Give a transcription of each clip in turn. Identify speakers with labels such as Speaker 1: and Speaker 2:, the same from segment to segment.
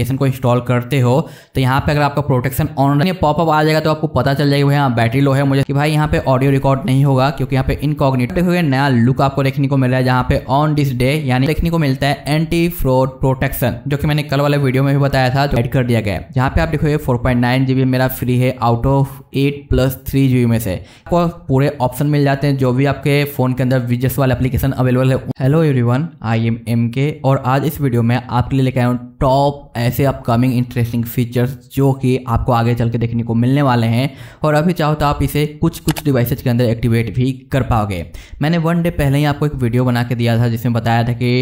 Speaker 1: application को install करते हो तो यहाँ पे अगर आपका प्रोटेक्शन ऑन रहे पॉपअप आ जाएगा तो आपको पता चल जाएगा भाई यहाँ बैटरी लो है मुझे कि भाई यहाँ पे ऑडियो रिकॉर्ड नहीं होगा क्योंकि यहाँ पे इनकॉग्निटिव हुए नया लुक आपको देखने को मिल रहा है जहाँ पे ऑन दिस डे यानी देखने को मिलता है एंटी फ्रॉड प्रोटेक्शन जो कि मैंने कल वाले वीडियो में भी बताया था जो एड कर दिया गया है जहाँ पे आप देखो ये फोर पॉइंट नाइन जीबी मेरा फ्री है out of eight plus three GB में से आपको पूरे ऑप्शन मिल जाते हैं जो भी आपके फोन के अंदर विजस वाले एप्लीकेशन अवेलेबल है hello everyone I am M K और आज इस वीडियो में आपके लिए लेके आया हूँ टॉप ऐसे अपकमिंग इंटरेस्टिंग फीचर्स जो कि आपको आगे चल के देखने को मिलने वाले हैं और अभी चाहो तो आप इसे कुछ कुछ डिवाइसेज के अंदर एक्टिवेट भी कर पाओगे मैंने वन डे पहले ही आपको एक वीडियो बना के दिया था जिसमें बताया था कि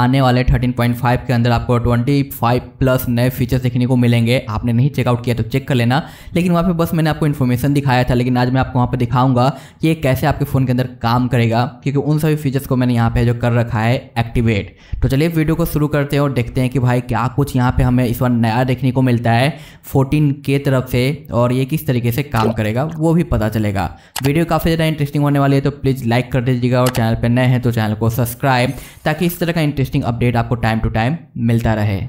Speaker 1: आने वाले 13.5 के अंदर आपको 25 प्लस नए फीचर्स देखने को मिलेंगे आपने नहीं चेकआउट किया तो चेक कर लेना लेकिन वहाँ पे बस मैंने आपको इन्फॉर्मेशन दिखाया था लेकिन आज मैं आपको वहाँ पे दिखाऊंगा कि ये कैसे आपके फ़ोन के अंदर काम करेगा क्योंकि उन सभी फीचर्स को मैंने यहाँ पे जो कर रखा है एक्टिवेट तो चलिए वीडियो को शुरू करते हैं और देखते हैं कि भाई क्या कुछ यहाँ पर पे हमें इस बार नया देखने को मिलता है फोर्टीन के तरफ से और ये किस तरीके से काम करेगा वो भी पता चलेगा वीडियो काफ़ी ज़्यादा इंटरेस्टिंग होने वाली है तो प्लीज़ लाइक कर दीजिएगा और चैनल पर नए हैं तो चैनल को सब्सक्राइब ताकि इस तरह का इंटरेस्टिंग अपडेट आपको टाइम टू टाइम मिलता रहे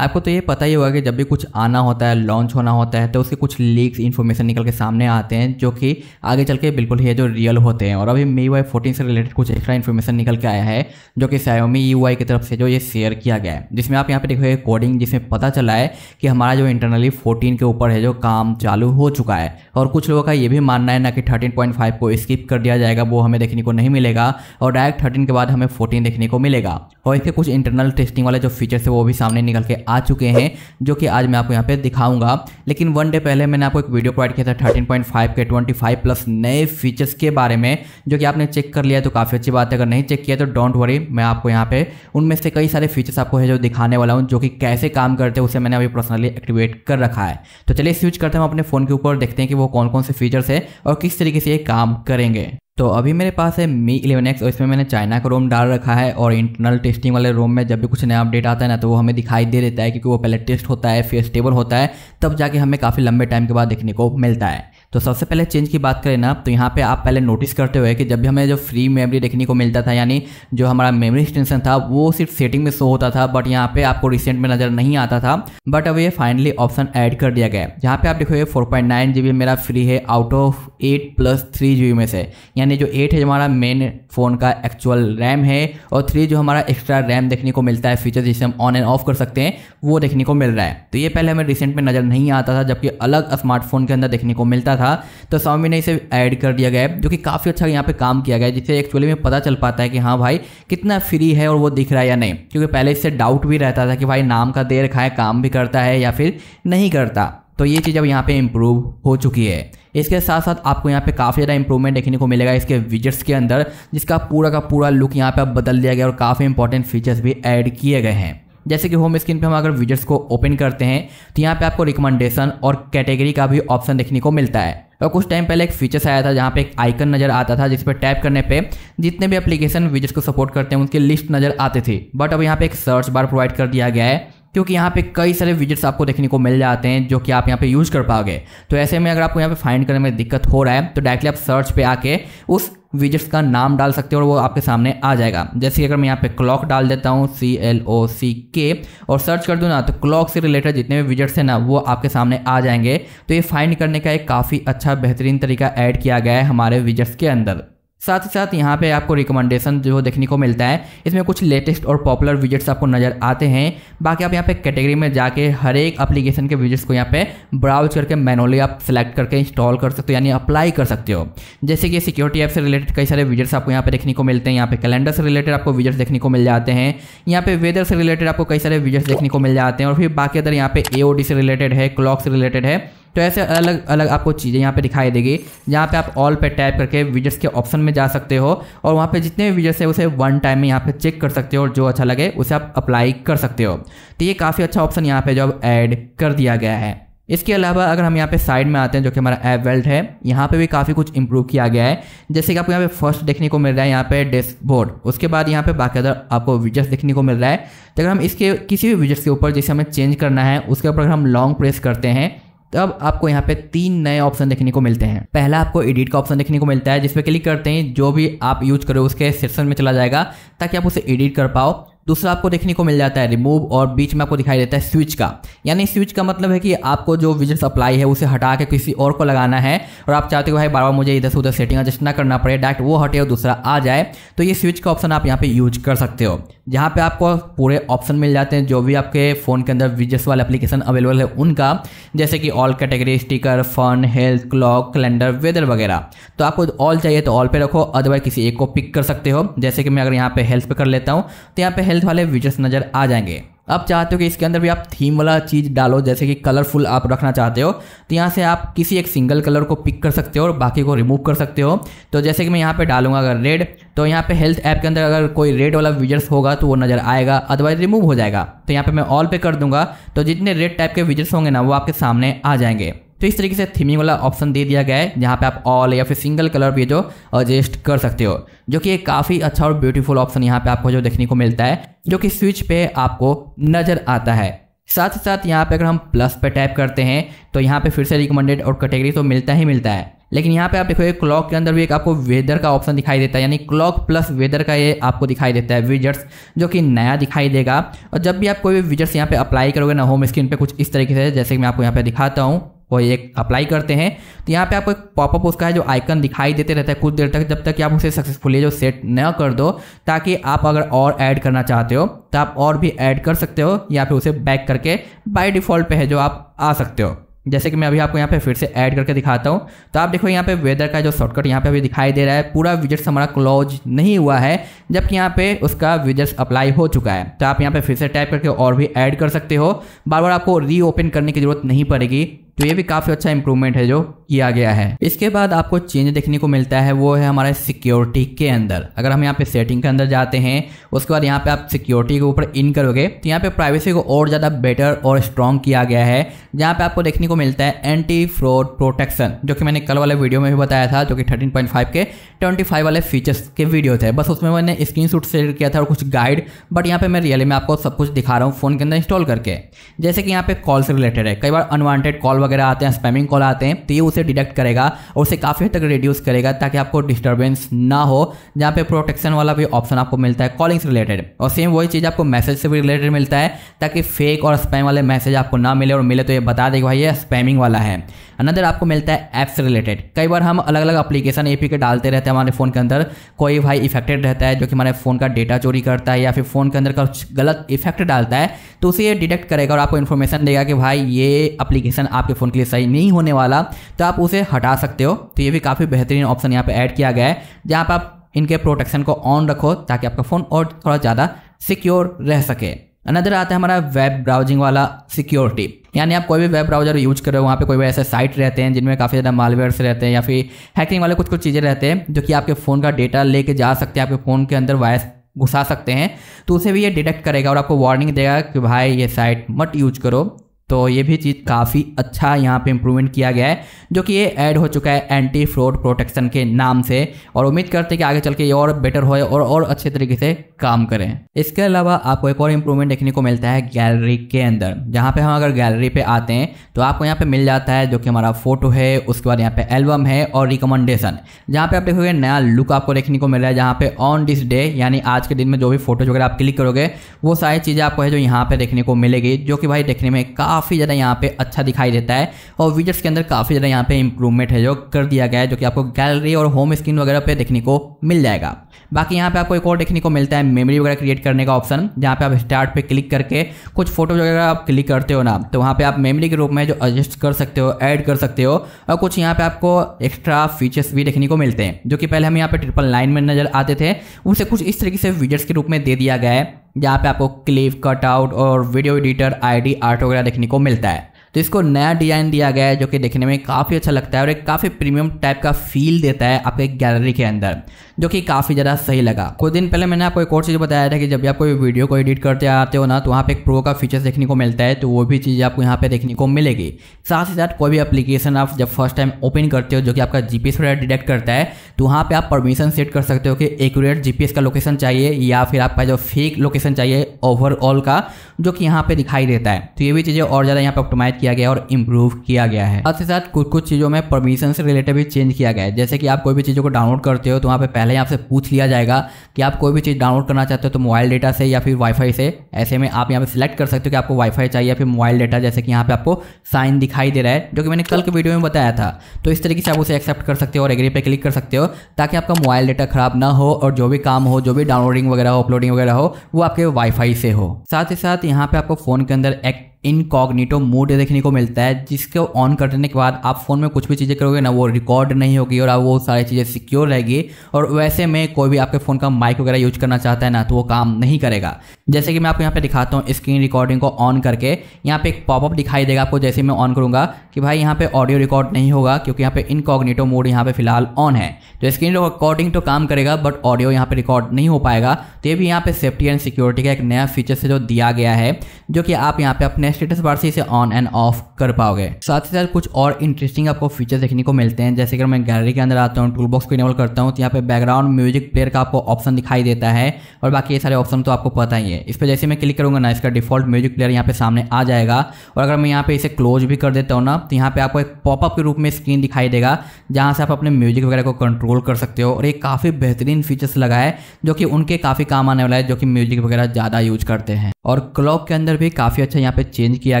Speaker 1: आपको तो ये पता ही होगा कि जब भी कुछ आना होता है लॉन्च होना होता है तो उसके कुछ लीक्स इन्फॉर्मेशन निकल के सामने आते हैं जो कि आगे चल के बिल्कुल ही जो रियल होते हैं और अभी मी वाई फोर्टीन से रिलेटेड कुछ एक्स्ट्रा इन्फॉर्मेशन निकल के आया है जो कि सायोमी यू आई की तरफ से जो ये शेयर किया गया है जिसमें आप यहाँ पे देखोगे कोडिंग जिसमें पता चला है कि हमारा जो इंटरनली फोर्टीन के ऊपर है जो काम चालू हो चुका है और कुछ लोगों का ये भी मानना है ना कि थर्टीन पॉइंट फाइव को स्किप कर दिया जाएगा वो हमें देखने को नहीं मिलेगा और डायरेक्ट थर्टीन के बाद हमें फोर्टीन देखने को मिलेगा और इसके कुछ इंटरनल टेस्टिंग वाले जो फीचर्स है वो भी सामने निकल के आ चुके हैं जो कि आज मैं आपको यहाँ पे दिखाऊंगा लेकिन वन डे पहले मैंने आपको एक वीडियो प्रोवाइड किया था थर्टीन पॉइंट फाइव के ट्वेंटी फाइव प्लस नए फीचर्स के बारे में जो कि आपने चेक कर लिया तो काफ़ी अच्छी बात है अगर नहीं चेक किया तो डोंट वरी मैं आपको यहाँ पे उनमें से कई सारे फीचर्स आपको है जो दिखाने वाला हूँ जो कि कैसे काम करते हैं उसे मैंने अभी पर्सनली एक्टिवेट कर रखा है तो चलिए स्विच करते हैं अपने फ़ोन के ऊपर देखते हैं कि वो कौन कौन से फीचर्स है और किस तरीके से ये काम करेंगे तो अभी मेरे पास है मी इलेवन एक्स और इसमें मैंने चाइना का रोम डाल रखा है और इंटरनल टेस्टिंग वाले रोम में जब भी कुछ नया अपडेट आता है ना तो वो हमें दिखाई दे देता है क्योंकि वो पहले टेस्ट होता है फिर स्टेबल होता है तब जाके हमें काफ़ी लंबे टाइम के बाद देखने को मिलता है तो सबसे पहले चेंज की बात करें ना तो यहाँ पे आप पहले नोटिस करते हुए कि जब भी हमें जो फ्री मेमोरी देखने को मिलता था यानी जो हमारा मेमोरी एक्सटेंशन था वो सिर्फ सेटिंग में शो होता था बट यहाँ पे आपको रिसेंट में नजर नहीं आता था बट अब ये फाइनली ऑप्शन ऐड कर दिया गया जहाँ पे आप देखोगे four point nine G B मेरा फ्री है out of eight plus three G B में से यानी जो एट है हमारा मेन फ़ोन का एक्चुअल रैम है और थ्री जो हमारा एक्स्ट्रा रैम देखने को मिलता है फीचर जिसे हम ऑन एंड ऑफ कर सकते हैं वो देखने को मिल रहा है तो ये पहले हमें रिसेंट में नज़र नहीं आता था जबकि अलग स्मार्टफोन के अंदर देखने को मिलता था तो स्वामी ने इसे ऐड कर दिया गया है जो कि काफ़ी अच्छा यहाँ पर काम किया गया है जिससे एक्चुअली में पता चल पाता है कि हाँ भाई कितना फ्री है और वो दिख रहा है या नहीं क्योंकि पहले इससे डाउट भी रहता था कि भाई नाम का दे रखा है काम भी करता है या फिर नहीं करता तो ये चीज़ अब यहाँ पे इम्प्रूव हो चुकी है इसके साथ साथ आपको यहाँ पे काफ़ी ज़्यादा इंप्रूवमेंट देखने को मिलेगा इसके विजट्स के अंदर जिसका पूरा का पूरा लुक यहाँ पे अब बदल दिया गया और काफ़ी इंपॉर्टेंट फीचर्स भी ऐड किए गए हैं जैसे कि होम स्क्रीन पे हम अगर विजट्स को ओपन करते हैं तो यहाँ पे आपको रिकमेंडेशन और कैटेगरी का भी ऑप्शन देखने को मिलता है और कुछ टाइम पहले एक फीचर्स आया था जहाँ पे एक आइकन नज़र आता था जिस पर टैप करने पे जितने भी एप्लीकेशन विजट्स को सपोर्ट करते हैं उनकी लिस्ट नज़र आती थी बट अब यहाँ पे एक सर्च बार प्रोवाइड कर दिया गया है क्योंकि यहाँ पे कई सारे विजिट्स आपको देखने को मिल जाते हैं जो कि आप यहाँ पे यूज कर पाओगे तो ऐसे में अगर आपको यहाँ पे फाइंड करने में दिक्कत हो रहा है तो डायरेक्टली आप सर्च पे आके उस विजिट्स का नाम डाल सकते हो और वो आपके सामने आ जाएगा जैसे कि अगर मैं यहाँ पे क्लॉक डाल देता हूँ सी एल ओ सी के और सर्च कर दूँ ना तो क्लॉक से रिलेटेड जितने भी विजिट्स हैं ना वो आपके सामने आ जाएंगे तो ये फाइंड करने का एक काफ़ी अच्छा बेहतरीन तरीका ऐड किया गया है हमारे विजिट्स के अंदर साथ ही साथ यहाँ पे आपको रिकमेंडेशन जो देखने को मिलता है इसमें कुछ लेटेस्ट और पॉपुलर विजिट्स आपको नज़र आते हैं बाकी आप यहाँ पे कैटेगरी में जाके हर एक एप्लीकेशन के विजिट्स को यहाँ पे ब्राउज करके मैनुअली आप सेलेक्ट करके इंस्टॉल कर सकते हो यानी अप्लाई कर सकते हो जैसे कि सिक्योरिटी ऐप से रिलेटेड कई सारे विजिट्स आपको यहाँ पे देखने को मिलते हैं यहाँ पे कैलेंडर से रिलेटेड आपको विजिट्स देखने को मिल जाते हैं यहाँ पे वेदर से रिलेटेड आपको कई सारे विजिट्स देखने को मिल जाते हैं और फिर बाकी अदर यहाँ पे ए से रिलेटेड है क्लॉक से रिलेटेड है तो ऐसे अलग अलग आपको चीज़ें यहाँ पे दिखाई देगी जहाँ पे आप ऑल पे टैप करके विजट्स के ऑप्शन में जा सकते हो और वहाँ पे जितने भी विजट्स है उसे वन टाइम में यहाँ पे चेक कर सकते हो और जो अच्छा लगे उसे आप अप्लाई कर सकते हो तो ये काफ़ी अच्छा ऑप्शन यहाँ पे जो अब ऐड कर दिया गया है इसके अलावा अगर हम यहाँ पे साइड में आते हैं जो कि हमारा ऐप वेल्ट है यहाँ पे भी काफ़ी कुछ इंप्रूव किया गया है जैसे कि आपको यहाँ पे फर्स्ट देखने को मिल रहा है यहाँ पे डैशबोर्ड उसके बाद यहाँ पे अदर आपको विजट्स देखने को मिल रहा है तो अगर हम इसके किसी भी विजट्स के ऊपर जैसे हमें चेंज करना है उसके ऊपर अगर हम लॉन्ग प्रेस करते हैं तो अब आपको यहाँ पे तीन नए ऑप्शन देखने को मिलते हैं पहला आपको एडिट का ऑप्शन देखने को मिलता है जिसपे क्लिक करते हैं जो भी आप यूज करो उसके सेक्शन में चला जाएगा ताकि आप उसे एडिट कर पाओ दूसरा आपको देखने को मिल जाता है रिमूव और बीच में आपको दिखाई देता है स्विच का यानी स्विच का मतलब है कि आपको जो विजिट सप्लाई है उसे हटा के किसी और को लगाना है और आप चाहते हो भाई बार बार मुझे इधर से उधर सेटिंग एडजस्ट ना करना पड़े डायरेक्ट वो हटे और दूसरा आ जाए तो ये स्विच का ऑप्शन आप यहाँ पर यूज कर सकते हो जहाँ पे आपको पूरे ऑप्शन मिल जाते हैं जो भी आपके फ़ोन के अंदर विजेस वाले एप्लीकेशन अवेलेबल है उनका जैसे कि all category sticker fun health clock calendar weather वगैरह तो आपको ऑल चाहिए तो ऑल पे रखो अदरवाइज किसी एक को पिक कर सकते हो जैसे कि मैं अगर यहाँ पे हेल्थ पे कर लेता हूँ तो यहाँ पे हेल्थ वाले विजर्स नज़र आ जाएंगे अब चाहते हो कि इसके अंदर भी आप थीम वाला चीज़ डालो जैसे कि कलरफुल आप रखना चाहते हो तो यहाँ से आप किसी एक सिंगल कलर को पिक कर सकते हो और बाकी को रिमूव कर सकते हो तो जैसे कि मैं यहाँ पे डालूंगा अगर रेड तो यहाँ पे हेल्थ ऐप के अंदर अगर कोई रेड वाला विजर्स होगा तो वो नज़र आएगा अदरवाइज रिमूव हो जाएगा तो यहाँ पर मैं ऑल पे कर दूंगा तो जितने रेड टाइप के विजर्स होंगे ना वो आपके सामने आ जाएंगे तो इस तरीके से थीमिंग वाला ऑप्शन दे दिया गया है जहाँ पे आप ऑल या फिर सिंगल कलर भी जो एडजस्ट कर सकते हो जो कि एक काफ़ी अच्छा और ब्यूटीफुल ऑप्शन यहाँ पे आपको जो देखने को मिलता है जो कि स्विच पे आपको नज़र आता है साथ ही साथ यहाँ पे अगर हम प्लस पे टैप करते हैं तो यहाँ पे फिर से रिकमेंडेड और कैटेगरी तो मिलता ही मिलता है लेकिन यहाँ पे आप देखो क्लॉक के अंदर भी एक आपको वेदर का ऑप्शन दिखाई देता है यानी क्लॉक प्लस वेदर का ये आपको दिखाई देता है विजर्स जो कि नया दिखाई देगा और जब भी आप कोई भी विजर्स यहाँ पे अप्लाई करोगे ना होम स्क्रीन पे कुछ इस तरीके से जैसे कि मैं आपको यहाँ पे दिखाता हूँ वो एक अप्लाई करते हैं तो यहाँ पे आपको एक पॉपअप उसका है जो आइकन दिखाई देते रहता है कुछ देर तक जब तक कि आप उसे सक्सेसफुली जो सेट न कर दो ताकि आप अगर और ऐड करना चाहते हो तो आप और भी ऐड कर सकते हो या फिर उसे बैक करके बाय डिफ़ॉल्ट पे है जो आप आ सकते हो जैसे कि मैं अभी आपको यहाँ पे फिर से ऐड करके दिखाता हूँ तो आप देखो यहाँ पे वेदर का जो शॉर्टकट यहाँ पे अभी दिखाई दे रहा है पूरा विजेट्स हमारा क्लोज नहीं हुआ है जबकि यहाँ पे उसका विजेट्स अप्लाई हो चुका है तो आप यहाँ पे फिर से टाइप करके और भी ऐड कर सकते हो बार बार आपको रीओपन करने की जरूरत नहीं पड़ेगी तो ये भी काफ़ी अच्छा इंप्रूवमेंट है जो किया गया है इसके बाद आपको चेंज देखने को मिलता है वो है हमारे सिक्योरिटी के अंदर अगर हम यहाँ पे सेटिंग के अंदर जाते हैं उसके बाद यहाँ पे आप सिक्योरिटी के ऊपर इन करोगे तो यहाँ पे प्राइवेसी को और ज़्यादा बेटर और स्ट्रॉन्ग किया गया है जहाँ पे आपको देखने को मिलता है एंटी फ्रॉड प्रोटेक्शन जो कि मैंने कल वाले वीडियो में भी बताया था जो कि थर्टीन पॉइंट फाइव के ट्वेंटी फाइव वाले फीचर्स के वीडियो थे बस उसमें मैंने स्क्रीन शूट शेयर किया था और कुछ गाइड बट यहाँ पे मैं रियली में आपको सब कुछ दिखा रहा हूँ फोन के अंदर इंस्टॉल करके जैसे कि यहाँ पे कॉल से रिलेटेड है कई बार अनवांटेड कॉल वगैरह आते हैं स्पैमिंग कॉल आते हैं तो ये उसे डिटेक्ट करेगा और उसे काफ़ी हद तक रिड्यूस करेगा ताकि आपको डिस्टर्बेंस ना हो जहाँ पे प्रोटेक्शन वाला भी ऑप्शन आपको मिलता है कॉलिंग से रिलेटेड और सेम वही चीज़ आपको मैसेज से भी रिलेटेड मिलता है ताकि फेक और स्पैम वाले मैसेज आपको ना मिले और मिले तो ये बता देगा भाई ये स्पैमिंग वाला है अनदर आपको मिलता है ऐप से रिलेटेड कई बार हम अलग अलग अपलीकेशन ए के डालते रहते हैं हमारे फ़ोन के अंदर कोई भाई इफेक्टेड रहता है जो कि हमारे फ़ोन का डेटा चोरी करता है या फिर फ़ोन के अंदर कुछ गलत इफेक्ट डालता है तो उसे ये डिटेक्ट करेगा और आपको इन्फॉर्मेशन देगा कि भाई ये अप्लीकेशन आपके आपके फ़ोन के लिए सही नहीं होने वाला तो आप उसे हटा सकते हो तो ये भी काफ़ी बेहतरीन ऑप्शन यहाँ पर ऐड किया गया है जहाँ पर आप इनके प्रोटेक्शन को ऑन रखो ताकि आपका फ़ोन और थोड़ा ज़्यादा सिक्योर रह सके अनदर आता है हमारा वेब ब्राउजिंग वाला सिक्योरिटी यानी आप कोई भी वेब ब्राउजर यूज कर रहे हो वहाँ पे कोई भी ऐसे साइट रहते हैं जिनमें काफ़ी ज़्यादा मालवेयर्स रहते हैं या फिर हैकिंग वाले कुछ कुछ चीज़ें रहते हैं जो कि आपके फ़ोन का डेटा लेके जा सकते हैं आपके फ़ोन के अंदर वायरस घुसा सकते हैं तो उसे भी ये डिटेक्ट करेगा और आपको वार्निंग देगा कि भाई ये साइट मत यूज करो तो ये भी चीज़ काफ़ी अच्छा यहाँ पे इम्प्रूवमेंट किया गया है जो कि ये ऐड हो चुका है एंटी फ्रॉड प्रोटेक्शन के नाम से और उम्मीद करते हैं कि आगे चल के ये और बेटर होए और और अच्छे तरीके से काम करें इसके अलावा आपको एक और इम्प्रूवमेंट देखने को मिलता है गैलरी के अंदर जहाँ पे हम अगर गैलरी पे आते हैं तो आपको यहाँ पे मिल जाता है जो कि हमारा फोटो है उसके बाद यहाँ पे एल्बम है और रिकमेंडेशन जहाँ पे आप देखोगे नया लुक आपको देखने को मिल रहा है जहाँ पे ऑन दिस डे यानी आज के दिन में जो भी फोटोज वगैरह आप क्लिक करोगे वो सारी चीज़ें आपको है जो यहाँ पे देखने को मिलेगी जो कि भाई देखने में काफ़ी काफ़ी ज़्यादा यहाँ पे अच्छा दिखाई देता है और विजट्स के अंदर काफ़ी ज़्यादा यहाँ पे इंप्रूवमेंट है जो कर दिया गया है जो कि आपको गैलरी और होम स्क्रीन वगैरह पे देखने को मिल जाएगा बाकी यहाँ पे आपको एक और देखने को मिलता है मेमोरी वगैरह क्रिएट करने का ऑप्शन जहाँ पे आप स्टार्ट पे क्लिक करके कुछ फोटो वगैरह आप क्लिक करते हो ना तो वहाँ पे आप मेमोरी के रूप में जो एडजस्ट कर सकते हो ऐड कर सकते हो और कुछ यहाँ पे आपको एक्स्ट्रा फीचर्स भी देखने को मिलते हैं जो कि पहले हम यहाँ पे ट्रिपल लाइन में नजर आते थे उनसे कुछ इस तरीके से विजट्स के रूप में दे दिया गया है जहाँ पे आपको क्लिप कटआउट और वीडियो एडिटर डी आर्ट वगैरह देखने को मिलता है तो इसको नया डिज़ाइन दिया गया है जो कि देखने में काफ़ी अच्छा लगता है और एक काफ़ी प्रीमियम टाइप का फील देता है आपके गैलरी के अंदर जो कि काफ़ी ज़्यादा सही लगा कुछ दिन पहले मैंने आपको एक और चीज़ बताया था कि जब भी आप कोई वीडियो को एडिट करते आते हो ना तो वहाँ पर एक प्रो का फीचर्स देखने को मिलता है तो वो भी चीज़ आपको यहाँ पे देखने को मिलेगी साथ ही साथ कोई भी एप्लीकेशन आप जब फर्स्ट टाइम ओपन करते हो जो कि आपका जी पी डिटेक्ट करता है तो वहाँ पर आप परमिशन सेट कर सकते हो कि एक्यूरेट जी का लोकेशन चाहिए या फिर आपका जो फेक लोकेशन चाहिए ओवरऑल का जो कि यहाँ पर दिखाई देता है तो ये भी चीज़ें और ज़्यादा यहाँ पर ऑप्टोमाइज किया गया और इम्प्रूव किया गया है साथ ही साथ कुछ कुछ चीज़ों में परमिशन से रिलेटेड भी चेंज किया गया है जैसे कि आप कोई भी चीज़ों को डाउनलोड करते हो तो वहाँ पर पहले ही आपसे पूछ लिया जाएगा कि आप कोई भी चीज़ डाउनलोड करना चाहते हो तो मोबाइल डेटा से या फिर वाईफाई से ऐसे में आप यहाँ पर सिलेक्ट कर सकते हो कि आपको वाईफाई चाहिए या फिर मोबाइल डेटा जैसे कि यहाँ पे आपको साइन दिखाई दे रहा है जो कि मैंने कल के वीडियो में बताया था तो इस तरीके से आप उसे एक्सेप्ट कर सकते हो और एग्री पे क्लिक कर सकते हो ताकि आपका मोबाइल डेटा खराब ना हो और जो भी काम हो जो भी डाउनलोडिंग वगैरह हो अपलोडिंग वगैरह हो वो आपके वाईफाई से हो साथ ही साथ यहाँ पे आपको फोन के अंदर एक इनकॉग्निटो मोड देखने को मिलता है जिसको ऑन करने के बाद आप फ़ोन में कुछ भी चीज़ें करोगे ना वो रिकॉर्ड नहीं होगी और आप वो सारी चीज़ें सिक्योर रहेगी और वैसे में कोई भी आपके फ़ोन का माइक वगैरह यूज करना चाहता है ना तो वो काम नहीं करेगा जैसे कि मैं आपको यहाँ पे दिखाता हूँ स्क्रीन रिकॉर्डिंग को ऑन करके यहाँ पे एक पॉपअप दिखाई देगा आपको जैसे मैं ऑन करूँगा कि भाई यहाँ पे ऑडियो रिकॉर्ड नहीं होगा क्योंकि यहाँ पे इनकॉग्निटो मोड यहाँ पे फिलहाल ऑन है तो स्क्रीन रिकॉर्डिंग तो काम करेगा बट ऑडियो यहाँ पे रिकॉर्ड नहीं हो पाएगा तो ये भी यहाँ पे सेफ्टी एंड सिक्योरिटी का एक नया फीचर से जो दिया गया है जो कि आप यहाँ पे अपने स्टेटस बार से इसे ऑन एंड ऑफ कर पाओगे साथ ही साथ कुछ और इंटरेस्टिंग आपको फीचर देखने को मिलते हैं जैसे कि मैं गैलरी के अंदर आता हूँ टूल बॉक्स को इनेबल करता हूँ तो यहाँ पे बैकग्राउंड म्यूजिक प्लेयर का आपको ऑप्शन दिखाई देता है और बाकी ये सारे ऑप्शन तो आपको पता ही है है इस पर जैसे मैं क्लिक करूँगा ना इसका डिफॉल्ट म्यूजिक प्लेयर यहाँ पे सामने आ जाएगा और अगर मैं यहाँ पे इसे क्लोज भी कर देता हूँ ना तो यहाँ पे आपको एक पॉपअप के रूप में स्क्रीन दिखाई देगा जहाँ से आप अपने म्यूजिक वगैरह को कंट्रोल कर सकते हो और ये काफ़ी बेहतरीन फीचर्स लगा है जो कि उनके काफ़ी काम आने वाला है जो कि म्यूजिक वगैरह ज़्यादा यूज करते हैं और क्लॉक के अंदर भी काफ़ी अच्छा यहाँ पे चेंज किया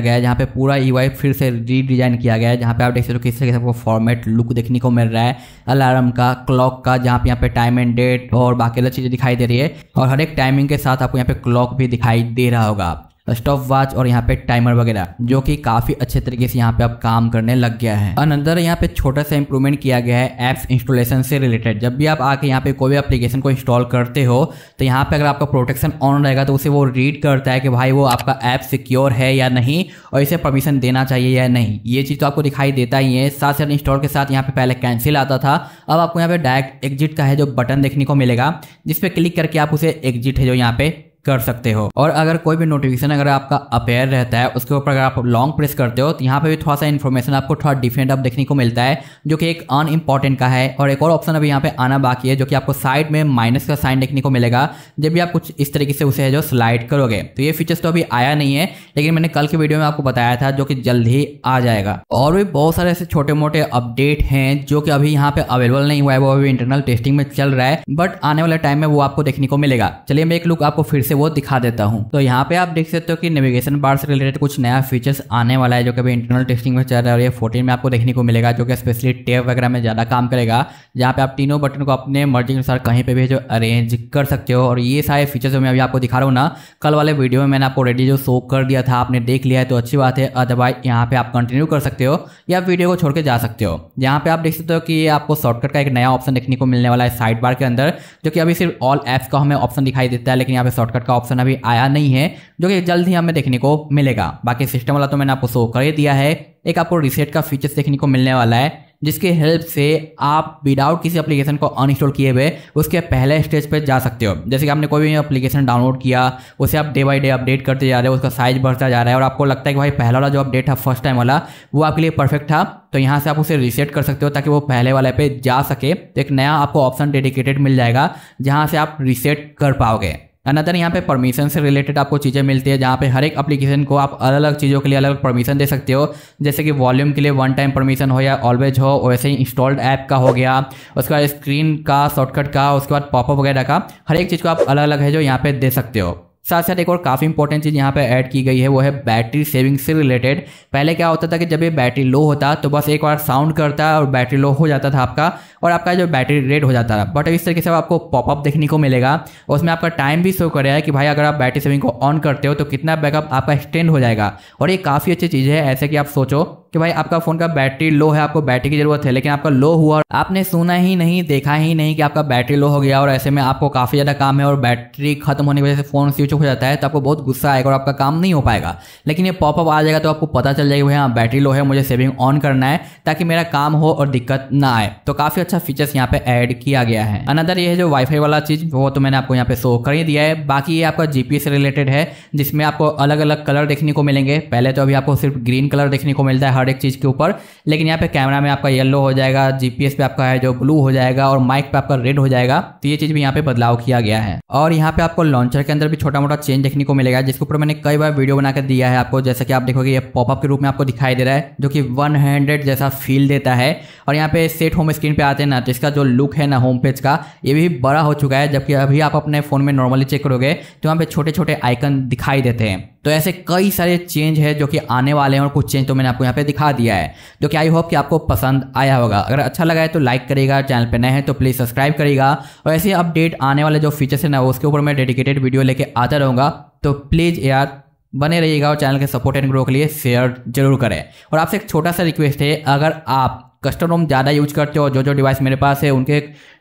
Speaker 1: गया है जहाँ पे पूरा ई e फिर से रीडिज़ाइन किया गया है जहाँ पे आप देख सकते हो किस तरीके से आपको फॉर्मेट लुक देखने को मिल रहा है अलार्म का क्लॉक का जहाँ पे यहाँ पे टाइम एंड डेट और बाकी अलग चीज़ें दिखाई दे रही है और हर एक टाइमिंग के साथ आपको यहाँ पे क्लॉक भी दिखाई दे रहा होगा स्टॉप वॉच और यहाँ पे टाइमर वगैरह जो कि काफ़ी अच्छे तरीके से यहाँ पे अब काम करने लग गया है अनदर यहाँ पे छोटा सा इंप्रूवमेंट किया गया है ऐप्स इंस्टॉलेशन से रिलेटेड जब भी आप आके यहाँ पे कोई भी एप्लीकेशन को इंस्टॉल करते हो तो यहाँ पे अगर आपका प्रोटेक्शन ऑन रहेगा तो उसे वो रीड करता है कि भाई वो आपका ऐप सिक्योर है या नहीं और इसे परमिशन देना चाहिए या नहीं ये चीज़ तो आपको दिखाई देता ही है साथ साथ इंस्टॉल के साथ यहाँ पे पहले कैंसिल आता था अब आपको यहाँ पे डायरेक्ट एग्जिट का है जो बटन देखने को मिलेगा जिसपे क्लिक करके आप उसे एग्जिट है जो यहाँ पे कर सकते हो और अगर कोई भी नोटिफिकेशन अगर आपका अपेयर रहता है उसके ऊपर अगर आप लॉन्ग प्रेस करते हो तो यहाँ पे भी थोड़ा सा इन्फॉर्मेशन आपको थोड़ा डिफरेंट अब देखने को मिलता है जो कि एक अन इम्पॉर्टेंट का है और एक और ऑप्शन अभी यहाँ पे आना बाकी है जो कि आपको साइड में माइनस का साइन देखने को मिलेगा जब भी आप कुछ इस तरीके से उसे जो स्लाइड करोगे तो ये फीचर्स तो अभी आया नहीं है लेकिन मैंने कल के वीडियो में आपको बताया था जो कि जल्द ही आ जाएगा और भी बहुत सारे ऐसे छोटे मोटे अपडेट हैं जो कि अभी यहाँ पे अवेलेबल नहीं हुआ है वो अभी इंटरनल टेस्टिंग में चल रहा है बट आने वाले टाइम में वो आपको देखने को मिलेगा चलिए मैं एक लुक आपको फिर से से वो दिखा देता हूँ तो यहाँ पे आप देख सकते हो कि नेविगेशन बार से रिलेटेड कुछ नया फीचर्स आने वाला है जो कि इंटरनल टेस्टिंग में चल रहा है फोर्टीन में आपको देखने को मिलेगा जो कि स्पेशली टेप वगैरह में ज़्यादा काम करेगा जहाँ पे आप तीनों बटन को अपने मर्जी के अनुसार कहीं पर भी जो अरेंज कर सकते हो और ये सारे फीचर्स जो मैं अभी आपको दिखा रहा हूँ ना कल वाले वीडियो में मैंने आपको ऑलरेडी जो शो कर दिया था आपने देख लिया है तो अच्छी बात है अदरवाइज यहाँ पे आप कंटिन्यू कर सकते हो या वीडियो को छोड़ के जा सकते हो यहाँ पे आप देख सकते हो कि ये आपको शॉर्टकट का एक नया ऑप्शन देखने को मिलने वाला है साइड बार के अंदर जो कि अभी सिर्फ ऑल एप्स का हमें ऑप्शन दिखाई देता है लेकिन यहाँ पे शॉर्टकट शॉर्टकट का ऑप्शन अभी आया नहीं है जो कि जल्द ही हमें देखने को मिलेगा बाकी सिस्टम वाला तो मैंने आपको शो कर ही दिया है एक आपको रिसेट का फीचर्स देखने को मिलने वाला है जिसके हेल्प से आप विदाउट किसी एप्लीकेशन को अनइंस्टॉल किए हुए उसके पहले स्टेज पर जा सकते हो जैसे कि आपने कोई भी एप्लीकेशन डाउनलोड किया उसे आप डे बाई डे अपडेट करते जा रहे हो उसका साइज बढ़ता जा रहा है और आपको लगता है कि भाई पहला वाला जो अपडेट था फर्स्ट टाइम वाला वो आपके लिए परफेक्ट था तो यहाँ से आप उसे रिसेट कर सकते हो ताकि वो पहले वाले पे जा सके तो एक नया आपको ऑप्शन डेडिकेटेड मिल जाएगा जहाँ से आप रिसेट कर पाओगे अनदर यहाँ पे परमिशन से रिलेटेड आपको चीज़ें मिलती है जहाँ पे हर एक एप्लीकेशन को आप अलग अलग चीज़ों के लिए अलग अलग परमिशन दे सकते हो जैसे कि वॉल्यूम के लिए वन टाइम परमिशन हो या ऑलवेज हो वैसे ही इंस्टॉल्ड ऐप का हो गया उसके बाद स्क्रीन का शॉर्टकट का उसके बाद पॉपअप वगैरह का हर एक चीज़ को आप अलग अलग है जो यहाँ पे दे सकते हो साथ साथ एक और काफ़ी इंपॉर्टेंट चीज़ यहाँ पे ऐड की गई है वो है बैटरी सेविंग से रिलेटेड पहले क्या होता था कि जब ये बैटरी लो होता तो बस एक बार साउंड करता और बैटरी लो हो जाता था आपका और आपका जो बैटरी रेड हो जाता था बट इस तरीके से आपको पॉपअप देखने को मिलेगा और उसमें आपका टाइम भी शो करेगा कि भाई अगर आप बैटरी सेविंग को ऑन करते हो तो कितना बैकअप आपका एक्सटेंड हो जाएगा और ये काफ़ी अच्छी चीज़ है ऐसे कि आप सोचो कि भाई आपका फ़ोन का बैटरी लो है आपको बैटरी की ज़रूरत है लेकिन आपका लो हुआ आपने सुना ही नहीं देखा ही नहीं कि आपका बैटरी लो हो गया और ऐसे में आपको काफ़ी ज़्यादा काम है और बैटरी खत्म होने की वजह से फ़ोन स्विच हो जाता है तो आपको बहुत गुस्सा आएगा और आपका काम नहीं हो पाएगा लेकिन ये पॉपअप आ जाएगा तो आपको पता चल जाएगा भाई हाँ बैटरी लो है मुझे सेविंग ऑन करना है ताकि मेरा काम हो और दिक्कत ना आए तो काफ़ी अच्छा फीचर्स यहाँ पे ऐड किया गया है अनदर ये जो वाईफाई वाला चीज़ वो तो मैंने आपको यहाँ पे शो कर ही दिया है बाकी ये आपका जीपी से रिलेटेड है जिसमें आपको अलग अलग कलर देखने को मिलेंगे पहले तो अभी आपको सिर्फ ग्रीन कलर देखने को मिलता है हर एक चीज़ के ऊपर लेकिन यहाँ पे कैमरा में आपका येलो हो जाएगा जीपीएस पे आपका है जो ब्लू हो जाएगा और माइक पे आपका रेड हो जाएगा तो ये चीज़ भी यहाँ पे बदलाव किया गया है और यहाँ पे आपको लॉन्चर के अंदर भी छोटा मोटा चेंज देखने को मिलेगा जिसके ऊपर मैंने कई बार वीडियो बनाकर दिया है आपको जैसे कि आप देखोगे ये पॉपअप के रूप में आपको दिखाई दे रहा है जो कि वन जैसा फील देता है और यहाँ पे सेट होम स्क्रीन पे आते हैं ना तो इसका जो लुक है ना होम पेज का ये भी बड़ा हो चुका है जबकि अभी आप अपने फ़ोन में नॉर्मली चेक करोगे तो यहाँ पे छोटे छोटे आइकन दिखाई देते हैं तो ऐसे कई सारे चेंज है जो कि आने वाले हैं और कुछ चेंज तो मैंने आपको यहाँ पे दिखा दिया है जो कि आई होप कि आपको पसंद आया होगा अगर अच्छा लगा है तो लाइक करेगा चैनल पे नए हैं तो प्लीज़ सब्सक्राइब करेगा और ऐसे अपडेट आने वाले जो फीचर्स हैं ना उसके ऊपर मैं डेडिकेटेड वीडियो लेके आता रहूँगा तो प्लीज़ यार बने रहिएगा और चैनल के सपोर्ट एंड ग्रो के लिए शेयर जरूर करें और आपसे एक छोटा सा रिक्वेस्ट है अगर आप कस्टम ज़्यादा यूज करते हो जो जो डिवाइस मेरे पास है उनके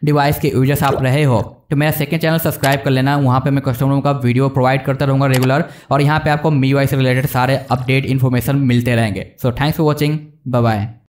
Speaker 1: डिवाइस के यूजर्स आप रहे हो तो मेरा सेकंड चैनल सब्सक्राइब कर लेना वहाँ पे मैं कस्टमरों का वीडियो प्रोवाइड करता रहूँगा रेगुलर और यहाँ पे आपको मी वाई से रिलेटेड सारे अपडेट इन्फॉर्मेशन मिलते रहेंगे so thanks for watching bye